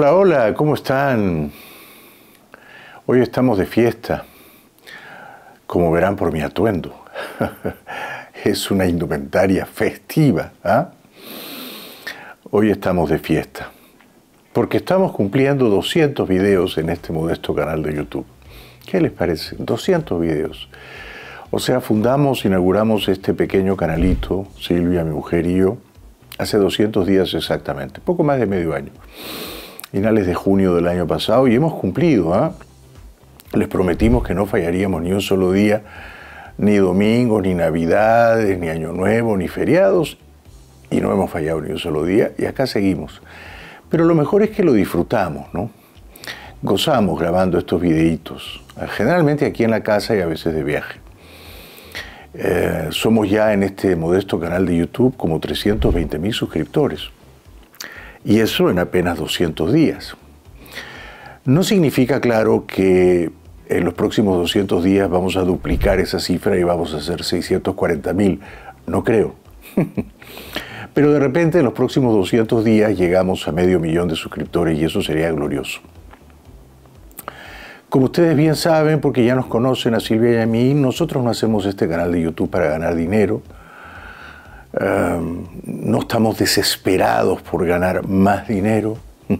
Hola, hola, ¿cómo están? Hoy estamos de fiesta, como verán por mi atuendo. es una indumentaria festiva. ¿ah? Hoy estamos de fiesta, porque estamos cumpliendo 200 videos en este modesto canal de YouTube. ¿Qué les parece? 200 videos. O sea, fundamos, inauguramos este pequeño canalito, Silvia, mi mujer y yo, hace 200 días exactamente, poco más de medio año finales de junio del año pasado y hemos cumplido. ¿ah? Les prometimos que no fallaríamos ni un solo día, ni domingo, ni navidades, ni año nuevo, ni feriados, y no hemos fallado ni un solo día y acá seguimos. Pero lo mejor es que lo disfrutamos, ¿no? Gozamos grabando estos videitos, ah, generalmente aquí en la casa y a veces de viaje. Eh, somos ya en este modesto canal de YouTube como 320 mil suscriptores y eso en apenas 200 días. No significa, claro, que en los próximos 200 días vamos a duplicar esa cifra y vamos a hacer 640 mil. No creo. Pero de repente en los próximos 200 días llegamos a medio millón de suscriptores y eso sería glorioso. Como ustedes bien saben, porque ya nos conocen a Silvia y a mí, nosotros no hacemos este canal de YouTube para ganar dinero. Em, no estamos desesperados por ganar más dinero.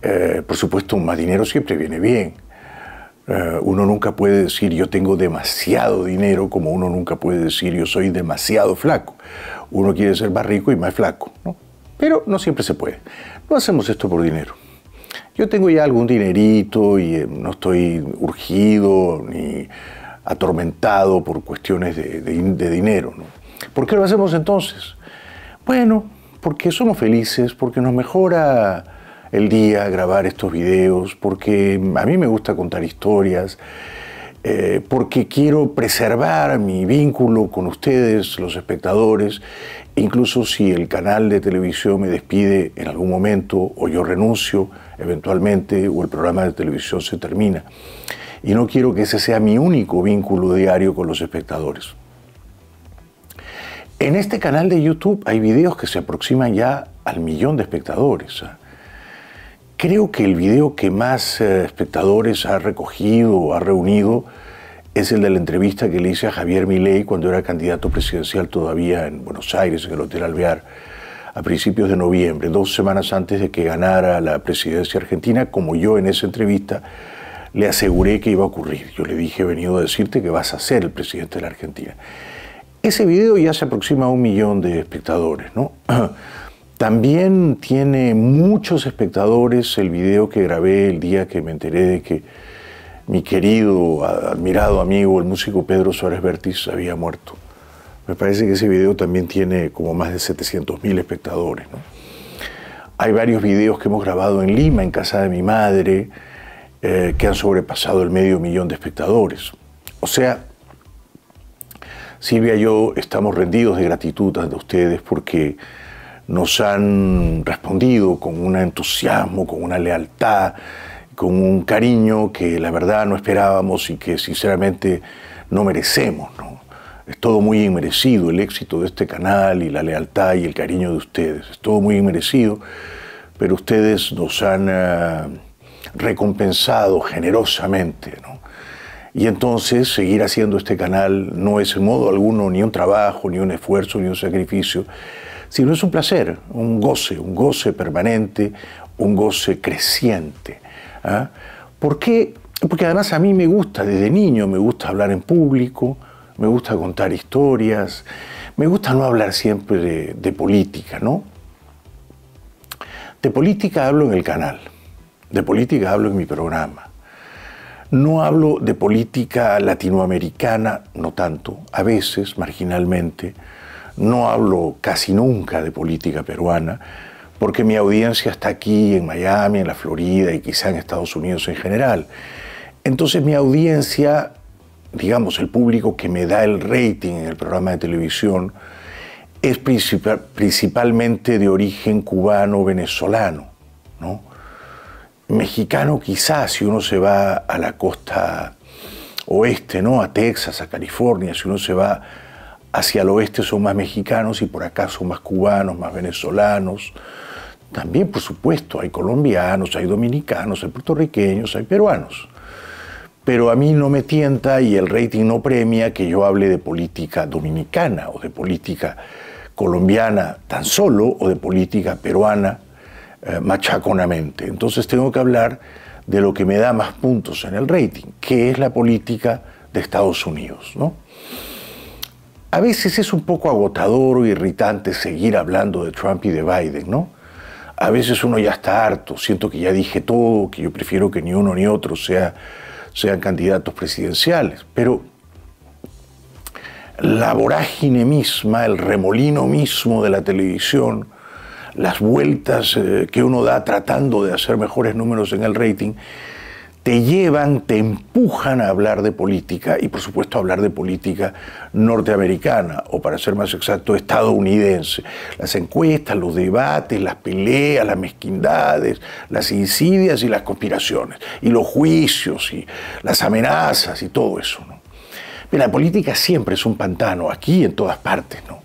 Eh, por supuesto, más dinero siempre viene bien. Eh, uno nunca puede decir yo tengo demasiado dinero, como uno nunca puede decir yo soy demasiado flaco. Uno quiere ser más rico y más flaco, ¿no? pero no siempre se puede. No hacemos esto por dinero. Yo tengo ya algún dinerito y eh, no estoy urgido ni atormentado por cuestiones de, de dinero. ¿no? ¿Por qué lo hacemos entonces? Bueno, porque somos felices, porque nos mejora el día grabar estos videos, porque a mí me gusta contar historias, eh, porque quiero preservar mi vínculo con ustedes, los espectadores, incluso si el canal de televisión me despide en algún momento o yo renuncio eventualmente o el programa de televisión se termina. Y no quiero que ese sea mi único vínculo diario con los espectadores. En este canal de YouTube hay videos que se aproximan ya al millón de espectadores. ¿ah? Creo que el video que más eh, espectadores ha recogido, ha reunido, es el de la entrevista que le hice a Javier Milei cuando era candidato presidencial todavía en Buenos Aires, en el Hotel Alvear, a principios de noviembre, dos semanas antes de que ganara la presidencia argentina, como yo en esa entrevista le aseguré que iba a ocurrir. Yo le dije, he venido a decirte que vas a ser el presidente de la Argentina. Ese video ya se aproxima a un millón de espectadores, ¿no? También tiene muchos espectadores el video que grabé el día que me enteré de que mi querido, admirado amigo, el músico Pedro Suárez Bertis, había muerto. Me parece que ese video también tiene como más de 700 mil espectadores. Hay varios videos que hemos grabado en Lima, en casa de mi madre, eh, que han sobrepasado el medio millón de espectadores. O sea, Silvia y yo estamos rendidos de gratitud ante ustedes porque nos han respondido con un entusiasmo, con una lealtad, con un cariño que la verdad no esperábamos y que sinceramente no merecemos. Es todo muy inmerecido el éxito de este canal y la lealtad y el cariño de ustedes. Es todo muy inmerecido, pero ustedes nos han eh, recompensado generosamente. Y entonces seguir haciendo este canal no es en modo alguno ni un trabajo, ni un esfuerzo, ni un sacrificio, sino es un placer, un goce, un goce permanente, un goce creciente. ¿ah? ¿Por qué? Porque además a mí me gusta, desde niño me gusta hablar en público, me gusta contar historias, me gusta no hablar siempre de política, ¿no? De política hablo en el canal, de política hablo en mi programa no hablo de política latinoamericana, no tanto, a veces, marginalmente. No hablo casi nunca de política peruana, porque mi audiencia está aquí en Miami, en la Florida y quizá en Estados Unidos en general. Entonces mi audiencia, digamos, el público que me da el rating en el programa de televisión, es principalmente de origen cubano-venezolano, ¿no? mexicano quizás, si uno se va a la costa oeste, ¿no? a Texas, a California, si uno se va hacia el oeste son más mexicanos y por acá son más cubanos, más venezolanos. También, por supuesto, hay colombianos, hay dominicanos, hay puertorriqueños, hay peruanos. Pero a mí no me tienta y el rating no premia que yo hable de política dominicana o de política colombiana tan solo o de política peruana eh, machaconamente. Entonces tengo que hablar de lo que me da más puntos en el rating, que es la política de Estados Unidos. ¿no? A veces es un poco agotador o irritante seguir hablando de Trump y de Biden, ¿no? A veces uno ya está harto, siento que ya dije todo, que yo prefiero que ni uno ni otro sea, sean candidatos presidenciales, pero la vorágine misma, el remolino mismo de la televisión, las vueltas eh, que uno da tratando de hacer mejores números en el rating, te llevan, te empujan a hablar de política y por supuesto hablar de política norteamericana o para ser más exacto estadounidense. Las encuestas, los debates, las peleas, las mezquindades, las insidias y las conspiraciones y los juicios y las amenazas y todo eso. la política siempre es un pantano, aquí en todas partes. ¿no?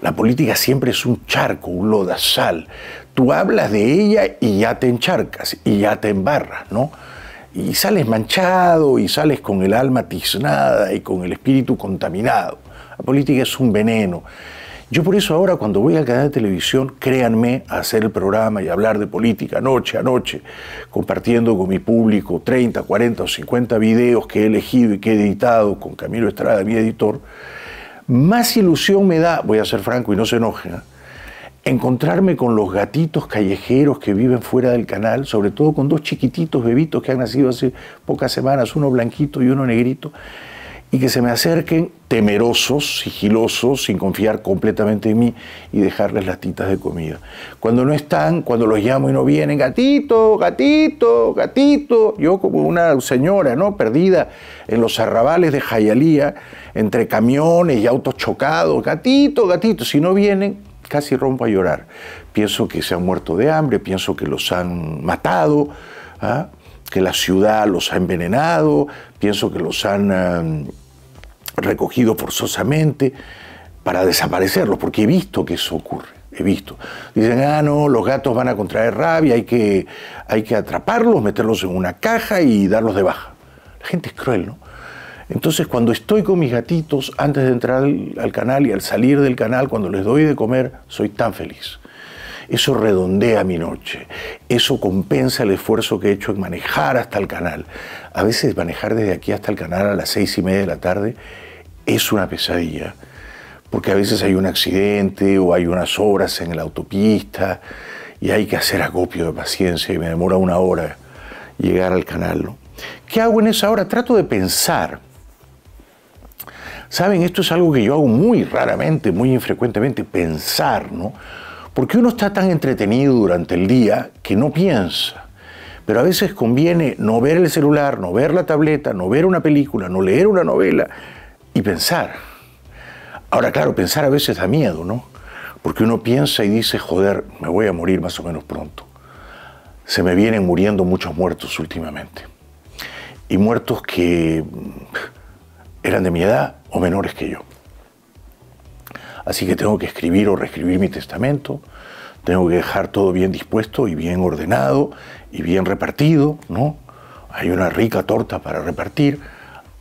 La política siempre es un charco, un lodazal. Tú hablas de ella y ya te encharcas, y ya te embarras, ¿no? Y sales manchado y sales con el alma tiznada y con el espíritu contaminado. La política es un veneno. Yo por eso ahora cuando voy al canal de televisión, créanme, a hacer el programa y hablar de política noche a noche, compartiendo con mi público 30, 40 o 50 videos que he elegido y que he editado con Camilo Estrada, mi editor, más ilusión me da, voy a ser franco y no se enoje, ¿eh? encontrarme con los gatitos callejeros que viven fuera del canal, sobre todo con dos chiquititos bebitos que han nacido hace pocas semanas, uno blanquito y uno negrito y que se me acerquen temerosos, sigilosos, sin confiar completamente en mí y dejarles las titas de comida. Cuando no están, cuando los llamo y no vienen, gatito, gatito, gatito, yo como una señora, ¿no? Perdida en los arrabales de Jayalía, entre camiones y autos chocados, gatito, gatito, si no vienen, casi rompo a llorar. Pienso que se han muerto de hambre, pienso que los han matado. ¿ah? que la ciudad los ha envenenado, pienso que los han ah, recogido forzosamente para desaparecerlos, porque he visto que eso ocurre, he visto. Dicen, ah, no, los gatos van a contraer rabia, hay que, hay que atraparlos, meterlos en una caja y darlos de baja. La gente es cruel, ¿no? Entonces, cuando estoy con mis gatitos, antes de entrar al canal y al salir del canal, cuando les doy de comer, soy tan feliz. Eso redondea mi noche, eso compensa el esfuerzo que he hecho en manejar hasta el canal. A veces manejar desde aquí hasta el canal a las seis y media de la tarde es una pesadilla, porque a veces hay un accidente o hay unas obras en la autopista y hay que hacer acopio de paciencia y me demora una hora llegar al canal. ¿Qué hago en esa hora? Trato de pensar. Saben, esto es algo que yo hago muy raramente, muy infrecuentemente, pensar, ¿no? Porque uno está tan entretenido durante el día que no piensa. Pero a veces conviene no ver el celular, no ver la tableta, no ver una película, no leer una novela, y pensar. Ahora, claro, pensar a veces da miedo, ¿no? Porque uno piensa y dice, joder, me voy a morir más o menos pronto. Se me vienen muriendo muchos muertos últimamente. Y muertos que eran de mi edad o menores que yo. Así que tengo que escribir o reescribir mi testamento, tengo que dejar todo bien dispuesto y bien ordenado y bien repartido, ¿no? Hay una rica torta para repartir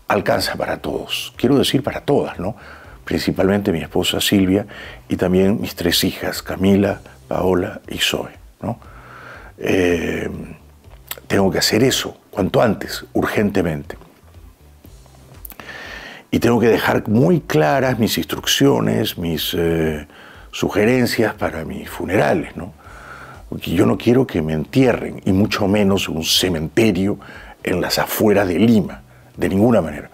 alcanza para todos, quiero decir para todas, ¿no? Principalmente mi esposa Silvia y también mis tres hijas, Camila, Paola y Zoe, ¿no? Eh, tengo que hacer eso cuanto antes, urgentemente. Y tengo que dejar muy claras mis instrucciones, mis eh, sugerencias para mis funerales, ¿no? Porque yo no quiero que me entierren, y mucho menos un cementerio en las afueras de Lima de ninguna manera.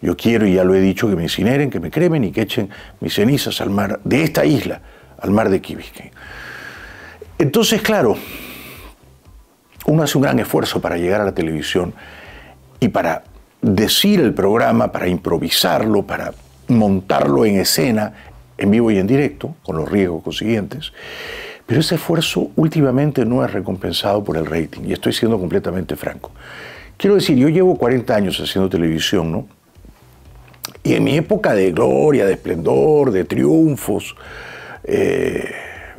Yo quiero, y ya lo he dicho, que me incineren, que me cremen y que echen mis cenizas al mar de esta isla, al mar de Kibiske. Entonces, claro, uno hace un gran esfuerzo para llegar a la televisión y para decir el programa, para improvisarlo, para montarlo en escena, en vivo y en directo, con los riesgos consiguientes. Pero ese esfuerzo últimamente no es recompensado por el rating, y estoy siendo completamente franco. Quiero decir, yo llevo 40 años haciendo televisión, ¿no? Y en mi época de gloria, de esplendor, de triunfos, eh,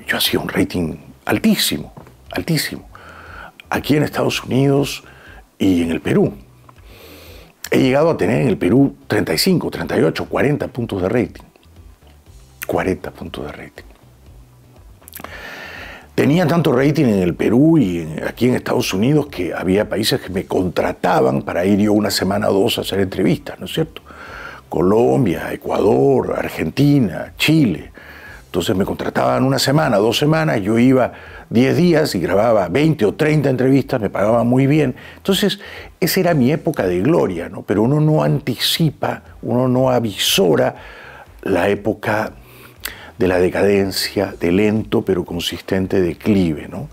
yo hacía un rating altísimo, altísimo. Aquí en Estados Unidos y en el Perú. He llegado a tener en el Perú 35, 38, 40 puntos de rating. 40 puntos de rating. Tenía tanto rating en el Perú y aquí en Estados Unidos que había países que me contrataban para ir yo una semana o dos a hacer entrevistas, ¿no es cierto? Colombia, Ecuador, Argentina, Chile. Entonces me contrataban una semana, dos semanas, yo iba 10 días y grababa 20 o 30 entrevistas, me pagaban muy bien. Entonces, esa era mi época de gloria, ¿no? Pero uno no anticipa, uno no avisora la época de la decadencia, de lento pero consistente declive. ¿no?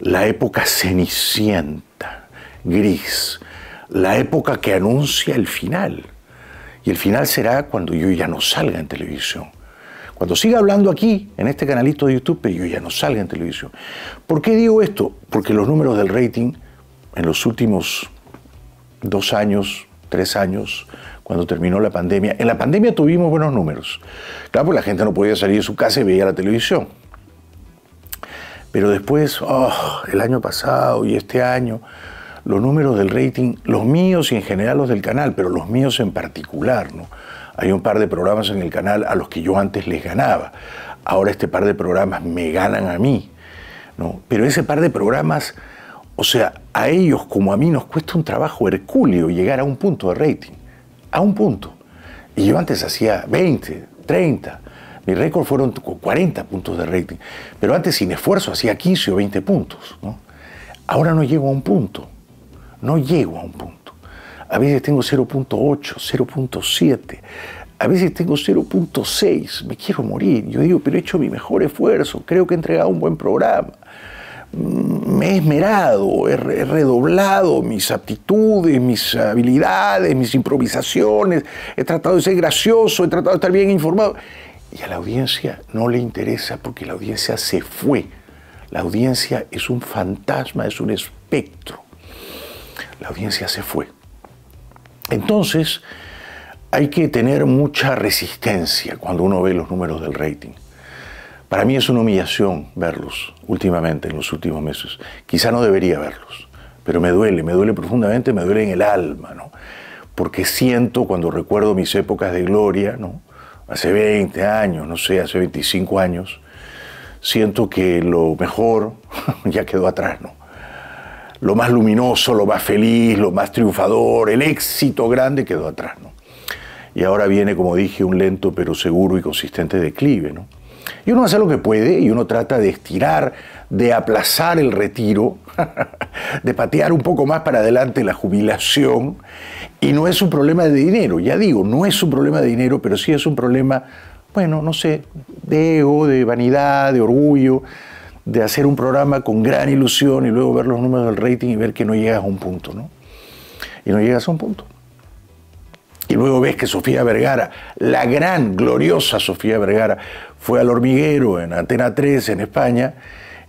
La época cenicienta, gris, la época que anuncia el final. Y el final será cuando yo ya no salga en televisión. Cuando siga hablando aquí, en este canalito de YouTube, pero yo ya no salga en televisión. ¿Por qué digo esto? Porque los números del rating en los últimos dos años, tres años, cuando terminó la pandemia. En la pandemia tuvimos buenos números. Claro, pues la gente no podía salir de su casa y veía la televisión. Pero después, oh, el año pasado y este año, los números del rating, los míos y en general los del canal, pero los míos en particular, ¿no? Hay un par de programas en el canal a los que yo antes les ganaba. Ahora este par de programas me ganan a mí, ¿no? Pero ese par de programas, o sea, a ellos como a mí nos cuesta un trabajo hercúleo llegar a un punto de rating a un punto. Y yo antes hacía 20, 30. Mi récord fueron 40 puntos de rating. Pero antes sin esfuerzo hacía 15 o 20 puntos. Ahora no llego a un punto. No llego a un punto. A veces tengo 0.8, 0.7. A veces tengo 0.6. Me quiero morir. Yo digo, pero he hecho mi mejor esfuerzo. Creo que he entregado un buen programa me mm, he esmerado, he redoblado mis aptitudes, mis habilidades, mis improvisaciones, he tratado de ser gracioso, he tratado de estar bien informado. Y a la audiencia no le interesa porque la audiencia se fue. La audiencia es un fantasma, es un espectro. La audiencia se fue. Entonces, hay que tener mucha resistencia cuando uno ve los números del rating. Para mí es una humillación verlos últimamente, en los últimos meses. Quizá no debería verlos, pero me duele, me duele profundamente, me duele en el alma, ¿no? Porque siento cuando recuerdo mis épocas de gloria, ¿no? Hace 20 años, no sé, hace 25 años, siento que lo mejor ya quedó atrás, ¿no? Lo más luminoso, lo más feliz, lo más triunfador, el éxito grande quedó atrás, ¿no? Y ahora viene, como dije, un lento pero seguro y consistente declive, ¿no? Y uno hace lo que puede y uno trata de estirar, de aplazar el retiro, de patear un poco más para adelante la jubilación. Y no es un problema de dinero, ya digo, no es un problema de dinero, pero sí es un problema, bueno, no sé, de ego, de vanidad, de orgullo, de hacer un programa con gran ilusión y luego ver los números del rating y ver que no llegas a un punto, ¿no? Y no llegas a un punto. Y luego ves que Sofía Vergara, la gran, gloriosa Sofía Vergara, fue al hormiguero en Antena 3 en España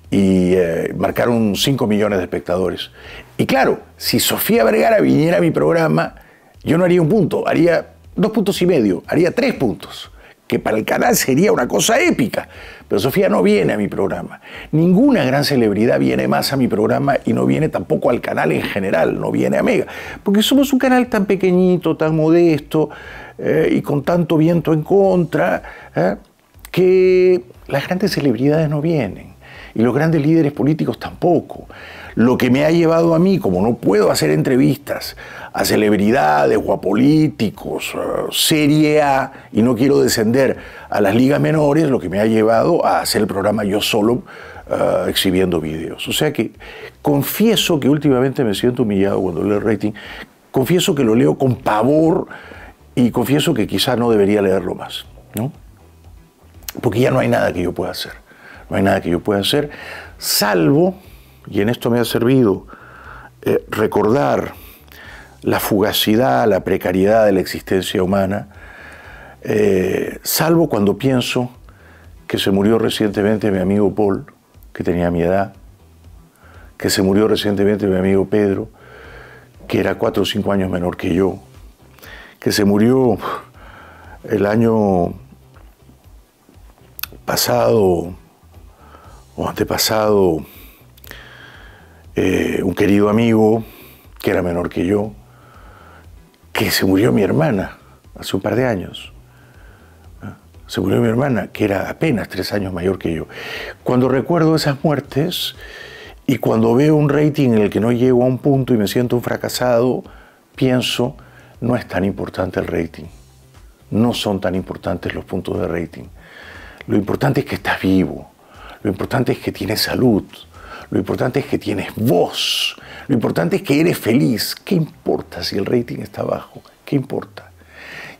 y eh, marcaron 5 millones de espectadores. Y claro, si Sofía Vergara viniera a mi programa, yo no haría un punto, haría dos puntos y medio, haría tres puntos que para el canal sería una cosa épica. Pero Sofía no viene a mi programa. Ninguna gran celebridad viene más a mi programa y no viene tampoco al canal en general, no viene a Mega. Porque somos un canal tan pequeñito, tan modesto eh, y con tanto viento en contra, eh, que las grandes celebridades no vienen y los grandes líderes políticos tampoco. Lo que me ha llevado a mí, como no puedo hacer entrevistas a celebridades o a políticos, eh, serie A, y no quiero descender a las ligas menores, lo que me ha llevado a hacer el programa yo solo eh, exhibiendo videos. O sea que confieso que últimamente me siento humillado cuando leo el rating, confieso que lo leo con pavor y confieso que quizás no debería leerlo más, Porque ya no hay nada que yo pueda hacer no hay nada que yo pueda hacer, salvo, y en esto me ha servido eh, recordar la fugacidad, la precariedad de la existencia humana, eh, salvo cuando pienso que se murió recientemente mi amigo Paul, que tenía mi edad, que se murió recientemente mi amigo Pedro, que era cuatro o cinco años menor que yo, que se murió el año pasado o antepasado, eh, un querido amigo que era menor que yo, que se murió mi hermana hace un par de años. Se murió mi hermana, que era apenas tres años mayor que yo. Cuando recuerdo esas muertes y cuando veo un rating en el que no llego a un punto y me siento un fracasado, pienso, no es tan importante el rating. No son tan importantes los puntos de rating. Lo importante es que estás vivo lo importante es que tienes salud. Lo importante es que tienes voz. Lo importante es que eres feliz. ¿Qué importa si el rating está bajo? ¿Qué importa?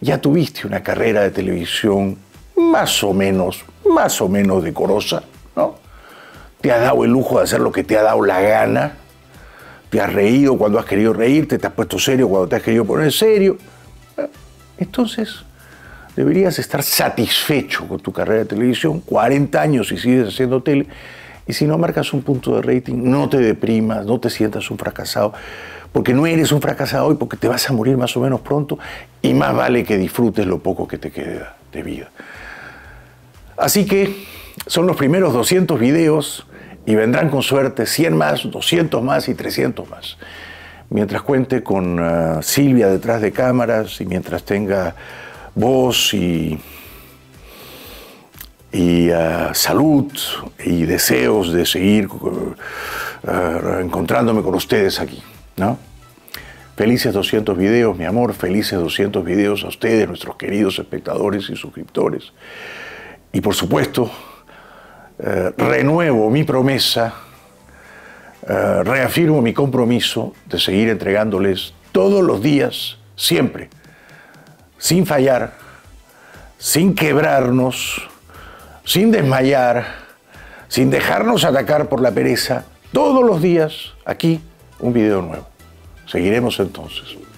Ya tuviste una carrera de televisión más o menos, más o menos decorosa, ¿no? Te has dado el lujo de hacer lo que te ha dado la gana. Te has reído cuando has querido reírte, te has puesto serio cuando te has querido poner serio. Entonces, deberías estar satisfecho con tu carrera de televisión, 40 años y sigues haciendo tele, y si no marcas un punto de rating, no te deprimas, no te sientas un fracasado, porque no eres un fracasado hoy, porque te vas a morir más o menos pronto, y más vale que disfrutes lo poco que te queda de vida. Así que son los primeros 200 videos y vendrán con suerte 100 más, 200 más y 300 más. Mientras cuente con ah, Silvia detrás de cámaras y mientras tenga voz y, y ah, salud y deseos de seguir eh, encontrándome con ustedes aquí. Felices 200 videos, mi amor, felices 200 videos a ustedes, nuestros queridos espectadores y suscriptores. Y por supuesto, eh, renuevo mi promesa, eh, reafirmo mi compromiso de seguir entregándoles todos los días, siempre, sin fallar, sin quebrarnos, sin desmayar, sin dejarnos atacar por la pereza, todos los días aquí un video nuevo. Seguiremos entonces.